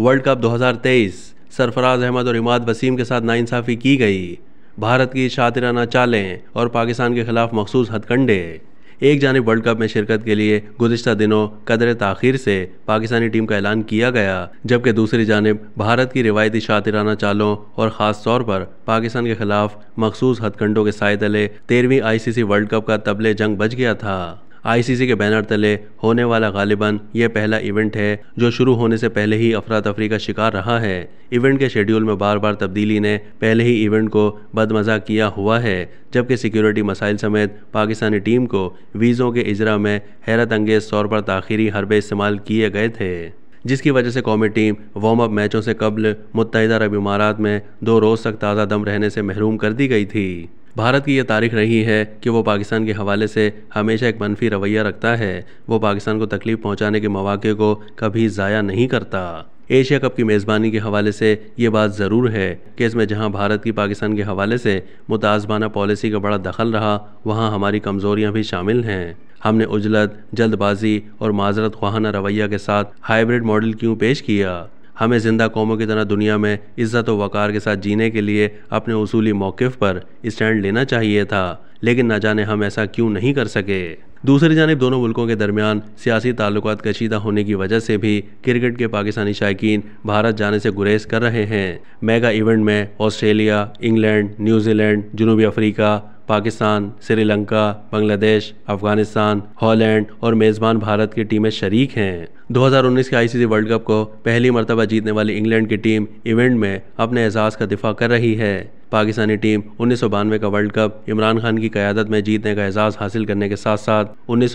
world cup 2023 Sarfaraz Ahmad और इमाद वसीम के साथ नाइंसाफ़ी की गई भारत की शातिराना चालें और पाकिस्तान के खिलाफ मखसूस हथकंडे एक जानब वर्ल्ड कप में शिरकत के लिए गुजशत दिनों कदर तखिर से पाकिस्तानी टीम का ऐलान किया गया जबकि दूसरी जानब भारत की रिवायती शातिराना चालों और ख़ास तौर पर पाकिस्तान के खिलाफ मखसूस हथकंडों के साय तले तेरहवीं आई सी सी वर्ल्ड कप का तबले जंग बच गया था आईसीसी के बैनर तले होने वाला गालिबा यह पहला इवेंट है जो शुरू होने से पहले ही अफरा तफरी का शिकार रहा है इवेंट के शेड्यूल में बार बार तब्दीली ने पहले ही इवेंट को बदमजा किया हुआ है जबकि सिक्योरिटी मसाइल समेत पाकिस्तानी टीम को वीज़ों के इजरा में हैरत अंगेज तौर पर ताखिरी हरबे इस्तेमाल किए गए थे जिसकी वजह से कौमी टीम वार्म अप मैचों से कबल मुतहदा अरब इमारात में दो रोज़ तक ताज़ा दम रहने से महरूम कर दी गई थी भारत की यह तारीख रही है कि वो पाकिस्तान के हवाले से हमेशा एक मनफी रवैया रखता है वो पाकिस्तान को तकलीफ़ पहुंचाने के मौाक़े को कभी ज़ाया नहीं करता एशिया कप की मेज़बानी के हवाले से ये बात ज़रूर है कि इसमें जहां भारत की पाकिस्तान के हवाले से मुतासबाना पॉलिसी का बड़ा दखल रहा वहां हमारी कमज़ोरियां भी शामिल हैं हमने उजलत जल्दबाजी और माजरत ख्वाहाना रवैया के साथ हाइब्रिड मॉडल क्यों पेश किया हमें ज़िंदा कौमों की तरह दुनिया में इज़्ज़त व वक़ार के साथ जीने के लिए अपने उसूली मौक़ पर स्टैंड लेना चाहिए था लेकिन न जाने हम ऐसा क्यों नहीं कर सके दूसरी जानब दोनों मुल्कों के दरमियान सियासी ताल्लुक कशीदा होने की वजह से भी क्रिकेट के पाकिस्तानी शायकीन भारत जाने से गुरेज कर रहे हैं मेगा इवेंट में ऑस्ट्रेलिया इंग्लैंड न्यूजीलैंड Zealand Africa Pakistan Sri Lanka Bangladesh Afghanistan Holland और मेज़बान भारत की टीमें शरीक हैं 2019 के आईसीसी वर्ल्ड कप को पहली मरतबा जीतने वाली इंग्लैंड की टीम इवेंट में अपने एजाज का दिफा कर रही है पाकिस्तानी टीम उन्नीस का वर्ल्ड कप इमरान खान की क्यादत में जीतने का एजाज़ हासिल करने के साथ साथ उन्नीस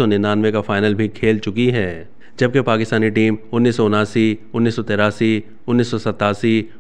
का फाइनल भी खेल चुकी है जबकि पाकिस्तानी टीम उन्नीस उन्नीस उन्नीस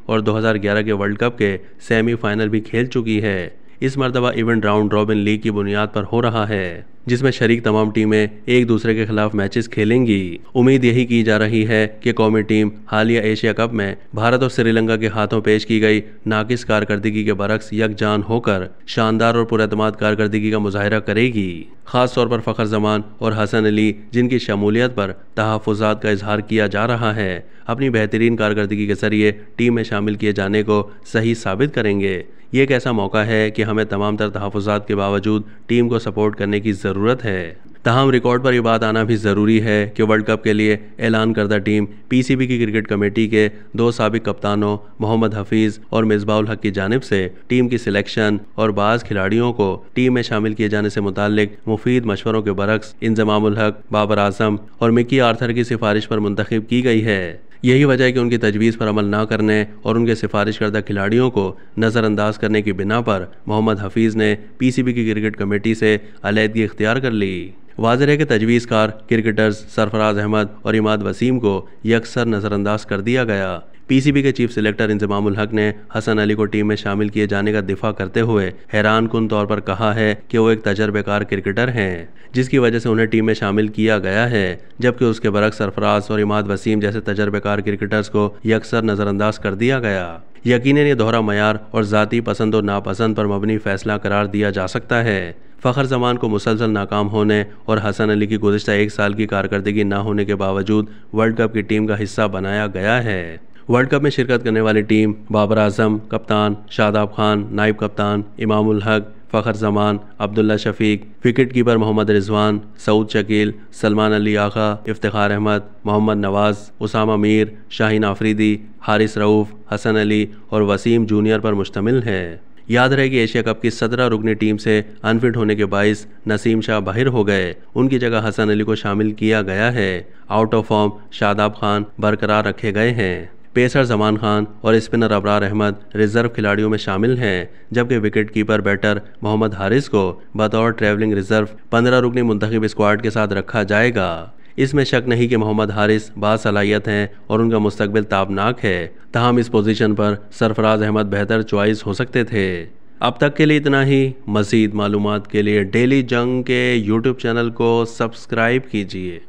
और 2011 के वर्ल्ड कप के सेमीफाइनल भी खेल चुकी है इस मरतबा इवेंट राउंड रॉबिन लीग की बुनियाद पर हो रहा है जिसमें शरीक तमाम टीमें एक दूसरे के खिलाफ मैचेस खेलेंगी उम्मीद यही की जा रही है कि कौमी टीम हालिया एशिया कप में भारत और श्रीलंका के हाथों पेश की गई नाकिस कारकर्दगी के बरक्स यकजान होकर शानदार और पुरतमाद कारकर्दगी का मुजाहरा करेगी खास तौर पर फ़खर जमान और हसन अली जिनकी शमूलियत पर तहफात का इजहार किया जा रहा है अपनी बेहतरीन कारकर्दगी के जरिए टीम में शामिल किए जाने को सही साबित करेंगे ये एक ऐसा मौका है कि हमें तमाम तर तहफात के बावजूद टीम को सपोर्ट करने की ज़रूरत ज़रूरत है तहम रिकॉर्ड पर यह बात आना भी ज़रूरी है कि वर्ल्ड कप के लिए ऐलान करदा टीम पीसीबी की क्रिकेट कमेटी के दो सबक कप्तानों मोहम्मद हफीज़ और मिसबाउल हक की जानब से टीम की सिलेक्शन और बाज़ खिलाड़ियों को टीम में शामिल किए जाने से मुतक मुफीद मशवरों के बरक्स इंजमाम हक बाबर आजम और मिकी आर्थर की सिफारिश पर मंतखब की गई है यही वजह है कि उनकी तजवीज़ पर अमल ना करने और उनके सिफारिश करदा खिलाड़ियों को नज़रअंदाज करने की बिना पर मोहम्मद हफीज़ ने पीसीबी की क्रिकेट कमेटी से अलीहदगी इख्तियार कर ली वाजर है कि तजवीज़कार क्रिकेटर्स सरफराज अहमद और इमाद वसीम को ये अक्सर नज़रअंदाज कर दिया गया पीसीबी के चीफ सिलेक्टर इंजमामुल हक ने हसन अली को टीम में शामिल किए जाने का दिफा करते हुए हैरान कन तौर पर कहा है कि वो एक तजर्बेकार क्रिकेटर हैं जिसकी वजह से उन्हें टीम में शामिल किया गया है जबकि उसके बरक सरफराज और इमाद वसीम जैसे तजर्बेकार क्रिकेटर्स को ये अक्सर नज़रअंदाज कर दिया गया यकीन ये दोहरा मैार और ज़ाती पसंद और नापसंद पर मबनी फैसला करार दिया जा सकता है फ़खर जमान को मुसलसल नाकाम होने और हसन अली की गुजशत एक साल की कारकर्दगी ना होने के बावजूद वर्ल्ड कप की टीम का हिस्सा बनाया गया है वर्ल्ड कप में शिरकत करने वाली टीम बाबर आजम कप्तान शादाब खान नायब कप्तान इमामुल हक फ़खर जमान अब्दुल्ला शफीक विकेट कीपर मोहम्मद रिजवान सऊद शकील सलमान अली आगा इफ्तार अहमद मोहम्मद नवाज़ उसामा मीर शाहीन आफरीदी हारिस रऊफ़ हसन अली और वसीम जूनियर पर मुश्तमिल है याद रहे कि एशिया कप की सत्रह रुकनी टीम से अनफिट होने के बायस नसीम शाह बाहर हो गए उनकी जगह हसन अली को शामिल किया गया है out of form Shadab Khan बरकरार रखे गए हैं पेसर जमान खान और स्पिनर अबरार अहमद रिजर्व खिलाड़ियों में शामिल हैं जबकि wicket keeper batter Mohammad Haris को बतौर ट्रैवलिंग रिजर्व पंद्रह रुकनी मुंतब स्क्वाड के साथ रखा जाएगा इसमें शक नहीं कि मोहम्मद हारिस बासलाहियत हैं और उनका मुस्तबिल ताबनाक है तहम इस पोजीशन पर सरफराज अहमद बेहतर चॉइस हो सकते थे अब तक के लिए इतना ही मज़ीद मालूम के लिए डेली जंग के यूट्यूब चैनल को सब्सक्राइब कीजिए